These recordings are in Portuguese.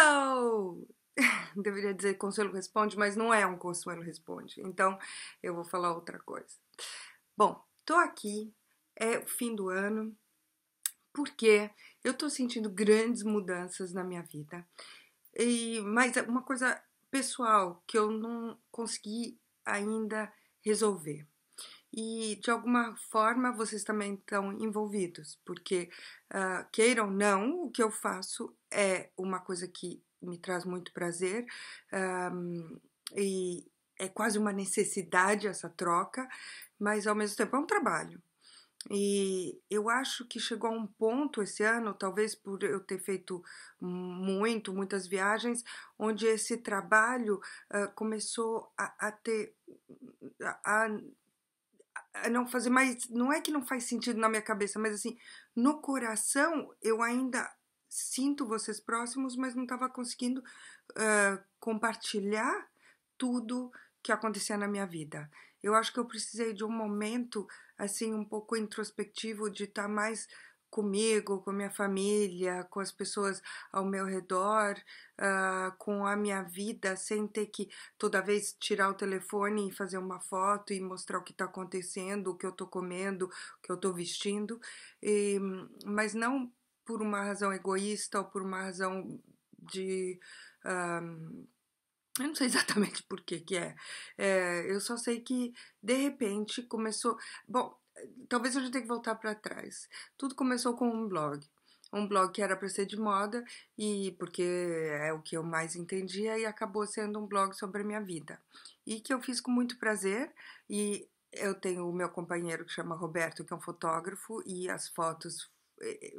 Deveria dizer Consuelo Responde, mas não é um Consuelo Responde. Então eu vou falar outra coisa. Bom, tô aqui, é o fim do ano, porque eu tô sentindo grandes mudanças na minha vida. E, mas é uma coisa pessoal que eu não consegui ainda resolver e de alguma forma vocês também estão envolvidos, porque uh, queiram ou não, o que eu faço é uma coisa que me traz muito prazer um, ah, e é quase uma necessidade essa troca, mas ao mesmo tempo é um trabalho. E eu acho que chegou a um ponto esse ano, talvez por eu ter feito muito, muitas viagens, onde esse trabalho uh, começou a, a ter a, a, não fazer mais. Não é que não faz sentido na minha cabeça, mas assim, no coração eu ainda sinto vocês próximos, mas não estava conseguindo uh, compartilhar tudo que acontecia na minha vida. Eu acho que eu precisei de um momento assim um pouco introspectivo de estar tá mais comigo, com minha família, com as pessoas ao meu redor, uh, com a minha vida, sem ter que toda vez tirar o telefone e fazer uma foto e mostrar o que está acontecendo, o que eu estou comendo, o que eu estou vestindo, e, mas não por uma razão egoísta ou por uma razão de. Um, ah, eu não sei exatamente por que que é. é. Eu só sei que de repente começou. Bom, talvez a gente tenha que voltar para trás. Tudo começou com um blog. Um blog que era para ser de moda e porque é o que eu mais entendia e acabou sendo um blog sobre a minha vida. E que eu fiz com muito prazer e eu tenho o meu companheiro que chama Roberto, que é um fotógrafo e as fotos é, é,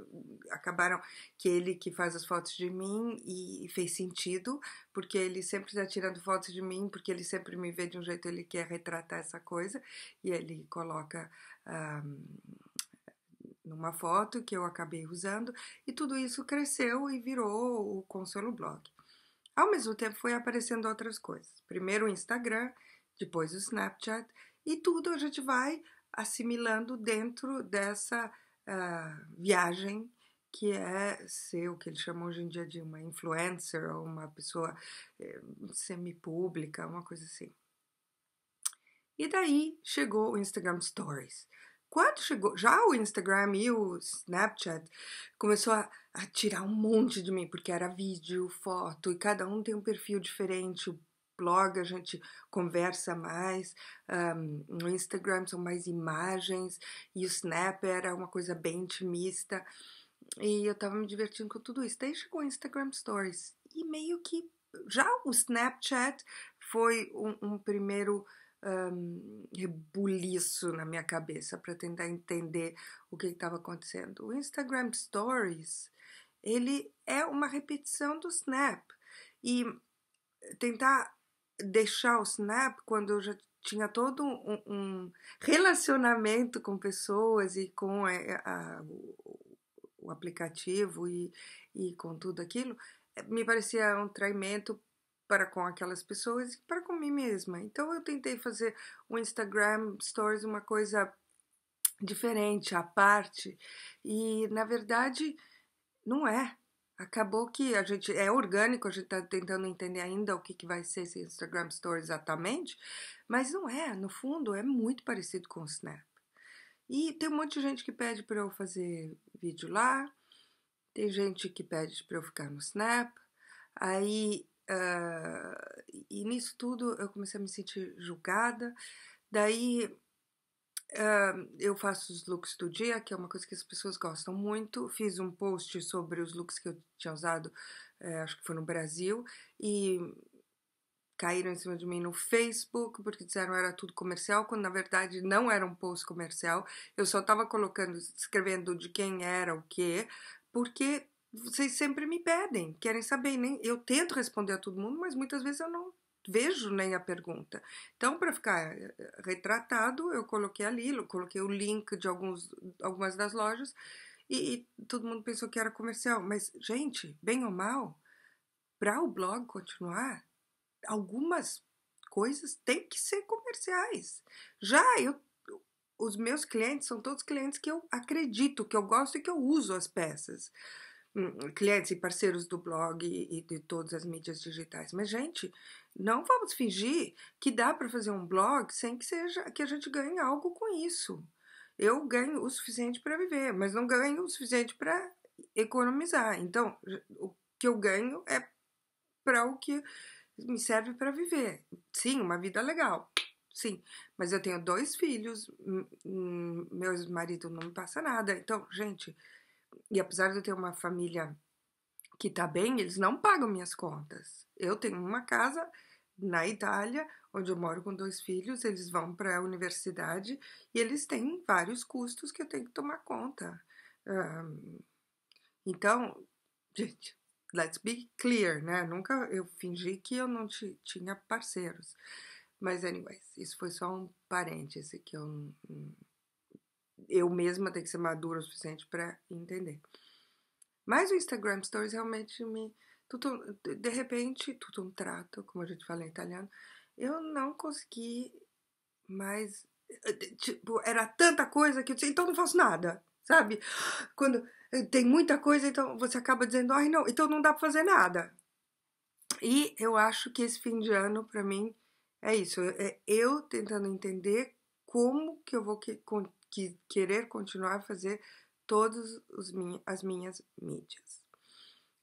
acabaram que ele que faz as fotos de mim e, fez sentido, porque ele sempre está tirando fotos de mim, porque ele sempre me vê de um jeito, ele quer retratar essa coisa, e ele coloca um, numa foto que eu acabei usando, e tudo isso cresceu e virou o Consolo Blog. Ao mesmo tempo foi aparecendo outras coisas. Primeiro o Instagram, depois o Snapchat, e tudo a gente vai assimilando dentro dessa viagem que é ser o que eles chamam hoje em dia de uma influencer ou uma pessoa eh, semi-pública, uma coisa assim. E daí chegou o Instagram Stories. Quando chegou, já o Instagram e o Snapchat começou a, a tirar um monte de mim, porque era vídeo, foto, e cada um tem um perfil diferente, o blog a gente conversa mais, um, ah, no Instagram são mais imagens, e o Snap era uma coisa bem intimista. E eu tava me divertindo com tudo isso. Daí chegou o Instagram Stories. E meio que já o Snapchat foi um, um primeiro um, ah, rebuliço na minha cabeça para tentar entender o que estava acontecendo. O Instagram Stories ele é uma repetição do Snap e tentar deixar o Snap quando eu já tinha todo um, um relacionamento com pessoas e com a, eh, eh, a, o, o, aplicativo e, e com tudo aquilo, eh, me parecia um traimento para com aquelas pessoas e para com mim mesma. Então eu tentei fazer o Instagram Stories uma coisa diferente, à parte, e na verdade não é. Acabou que a gente é orgânico, a gente está tentando entender ainda o que, que vai ser esse Instagram Store exatamente, mas não é, no fundo é muito parecido com o Snap. E tem um monte de gente que pede para eu fazer vídeo lá, tem gente que pede para eu ficar no Snap, aí uh, e nisso tudo eu comecei a me sentir julgada, daí Uh, eu faço os looks do dia, que é uma coisa que as pessoas gostam muito. Fiz um post sobre os looks que eu tinha usado, uh, acho que foi no Brasil, e caíram em cima de mim no Facebook porque disseram que era tudo comercial, quando na verdade não era um post comercial. Eu só estava colocando, escrevendo de quem era o que, porque vocês sempre me pedem, querem saber, nem eu tento responder a todo mundo, mas muitas vezes eu não vejo nem né, a pergunta. Então, para ficar eh, eh, retratado, eu coloquei ali, eu coloquei o link de alguns, algumas das lojas e, e todo mundo pensou que era comercial. Mas, gente, bem ou mal, para o blog continuar, algumas coisas têm que ser comerciais. Já eu os meus clientes são todos clientes que eu acredito, que eu gosto e que eu uso as peças. Hum, clientes e parceiros do blog e de todas as mídias digitais. Mas, gente, não vamos fingir que dá para fazer um blog sem que seja que a gente ganhe algo com isso. Eu ganho o suficiente para viver, mas não ganho o suficiente para economizar. Então, o que eu ganho é para o que me serve para viver. Sim, uma vida legal. Sim, mas eu tenho dois filhos, meus maridos não me passa nada. Então, gente, e apesar de eu ter uma família que tá bem, eles não pagam minhas contas. Eu tenho uma casa na Itália, onde eu moro com dois filhos, eles vão para a universidade e eles têm vários custos que eu tenho que tomar conta. Um, então, gente, let's be clear, né? Nunca eu fingi que eu não tinha parceiros. Mas, anyways, isso foi só um parêntese que eu. Um, eu mesma tenho que ser madura o suficiente para entender. Mas o Instagram Stories realmente me. Tudo, de repente, tudo é um trato, como a gente fala em italiano, eu não consegui mais. Tipo, era tanta coisa que eu disse, então não faço nada, sabe? Quando tem muita coisa, então você acaba dizendo, ai não, então não dá para fazer nada. E eu acho que esse fim de ano, para mim, é isso. É eu tentando entender como que eu vou que querer continuar a fazer todas as minhas mídias.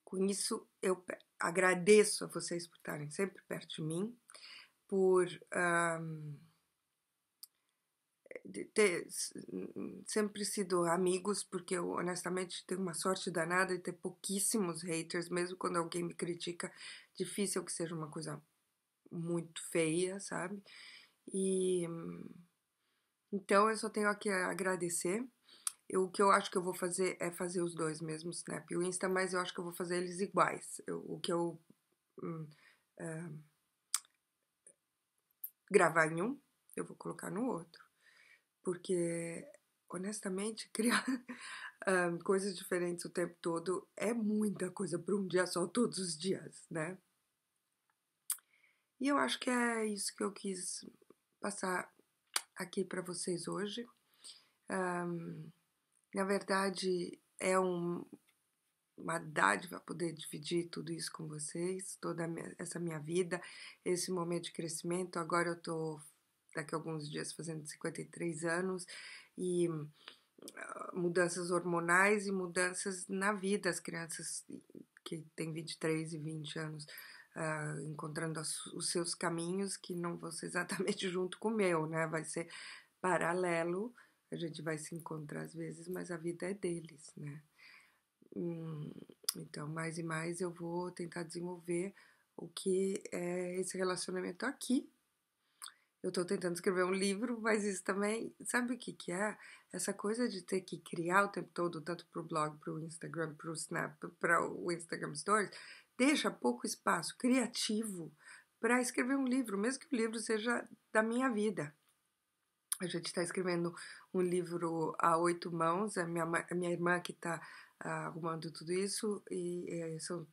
Com isso, eu agradeço a vocês por estarem sempre perto de mim, por um, ter sempre sido amigos, porque eu honestamente tenho uma sorte danada de ter pouquíssimos haters, mesmo quando alguém me critica, difícil que seja uma coisa muito feia, sabe? E. Um, então eu só tenho aqui a agradecer. Eu, o que eu acho que eu vou fazer é fazer os dois mesmo, Snap e o Insta, mas eu acho que eu vou fazer eles iguais. Eu, o que eu hum, é, gravar em um, eu vou colocar no outro. Porque, honestamente, criar um, coisas diferentes o tempo todo é muita coisa para um dia só, todos os dias, né? E eu acho que é isso que eu quis passar aqui para vocês hoje. Um, na verdade, é um, uma dádiva poder dividir tudo isso com vocês, toda essa minha vida, esse momento de crescimento. Agora eu estou daqui a alguns dias fazendo 53 anos e ah, mudanças hormonais e mudanças na vida. As crianças que têm 23 e 20 anos uh, encontrando os seus caminhos que não vão ser exatamente junto com o meu, né? Vai ser paralelo, a gente vai se encontrar às vezes, mas a vida é deles, né? Hum, então, mais e mais eu vou tentar desenvolver o que é esse relacionamento aqui. Eu estou tentando escrever um livro, mas isso também, sabe o que, que é? Essa coisa de ter que criar o tempo todo, tanto para o blog, para o Instagram, para o Snap, para o Instagram Stories, deixa pouco espaço criativo para escrever um livro, mesmo que o livro seja da minha vida. A gente está escrevendo um livro a oito mãos, a minha, a minha irmã que está ah, arrumando tudo isso, e eh, são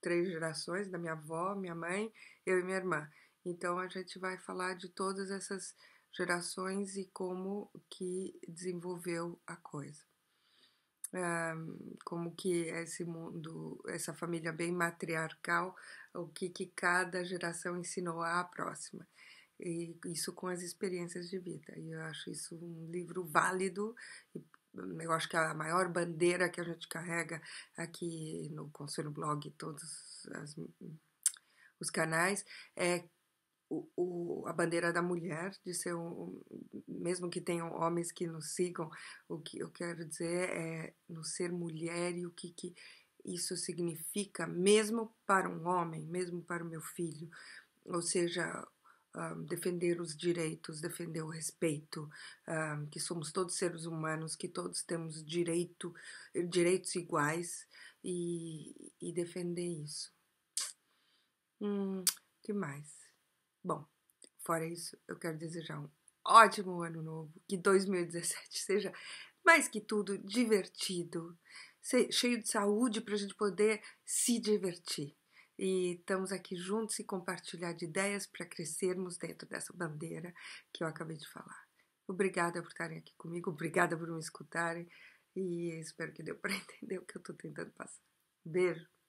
três gerações, da minha avó, minha mãe, eu e minha irmã. Então a gente vai falar de todas essas gerações e como que desenvolveu a coisa como que esse mundo, essa família bem matriarcal, o que, que cada geração ensinou à próxima. E isso com as experiências de vida. E eu acho isso um livro válido eu acho que a maior bandeira que a gente carrega aqui no Conselho Blog, todos as, os canais, é o, a bandeira da mulher, de ser um, mesmo que tenham homens que nos sigam, o que eu quero dizer é no ser mulher e o que, que isso significa, mesmo para um homem, mesmo para o meu filho, ou seja, um, ah, defender os direitos, defender o respeito, um, ah, que somos todos seres humanos, que todos temos direito, direitos iguais e, e defender isso. Hum, que mais? Bom, fora isso, eu quero desejar um ótimo ano novo, que 2017 seja mais que tudo divertido, cheio de saúde para a gente poder se divertir. E estamos aqui juntos e compartilhar de ideias para crescermos dentro dessa bandeira que eu acabei de falar. Obrigada por estarem aqui comigo, obrigada por me escutarem e espero que deu para entender o que eu estou tentando passar. Beijo!